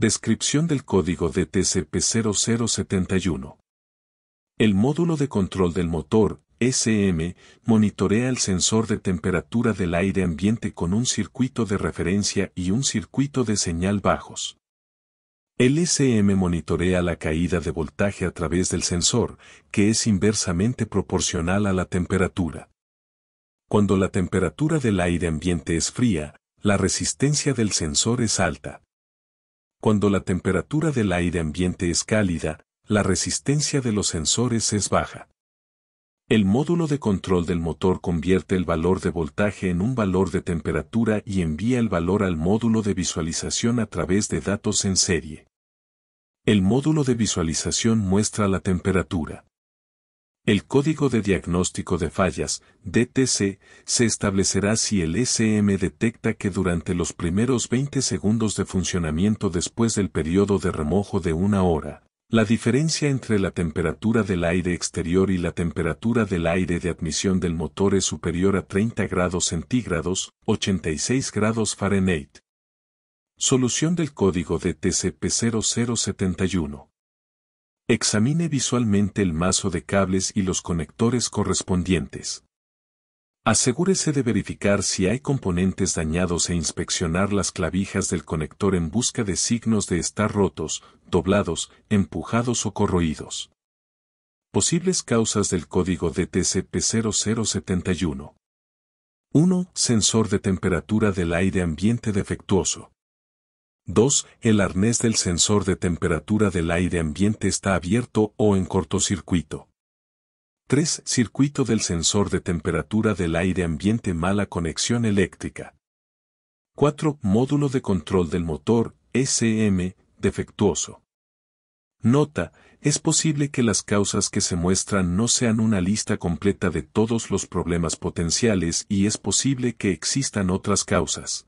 Descripción del código de TCP0071. El módulo de control del motor, SM, monitorea el sensor de temperatura del aire ambiente con un circuito de referencia y un circuito de señal bajos. El SM monitorea la caída de voltaje a través del sensor, que es inversamente proporcional a la temperatura. Cuando la temperatura del aire ambiente es fría, la resistencia del sensor es alta. Cuando la temperatura del aire ambiente es cálida, la resistencia de los sensores es baja. El módulo de control del motor convierte el valor de voltaje en un valor de temperatura y envía el valor al módulo de visualización a través de datos en serie. El módulo de visualización muestra la temperatura. El Código de Diagnóstico de Fallas, DTC, se establecerá si el SM detecta que durante los primeros 20 segundos de funcionamiento después del periodo de remojo de una hora, la diferencia entre la temperatura del aire exterior y la temperatura del aire de admisión del motor es superior a 30 grados centígrados, 86 grados Fahrenheit. Solución del código DTC p 0071. Examine visualmente el mazo de cables y los conectores correspondientes. Asegúrese de verificar si hay componentes dañados e inspeccionar las clavijas del conector en busca de signos de estar rotos, doblados, empujados o corroídos. Posibles causas del código DTCP0071. 1. Sensor de temperatura del aire ambiente defectuoso. 2. El arnés del sensor de temperatura del aire ambiente está abierto o en cortocircuito. 3. Circuito del sensor de temperatura del aire ambiente mala conexión eléctrica. 4. Módulo de control del motor, SM, defectuoso. Nota, es posible que las causas que se muestran no sean una lista completa de todos los problemas potenciales y es posible que existan otras causas.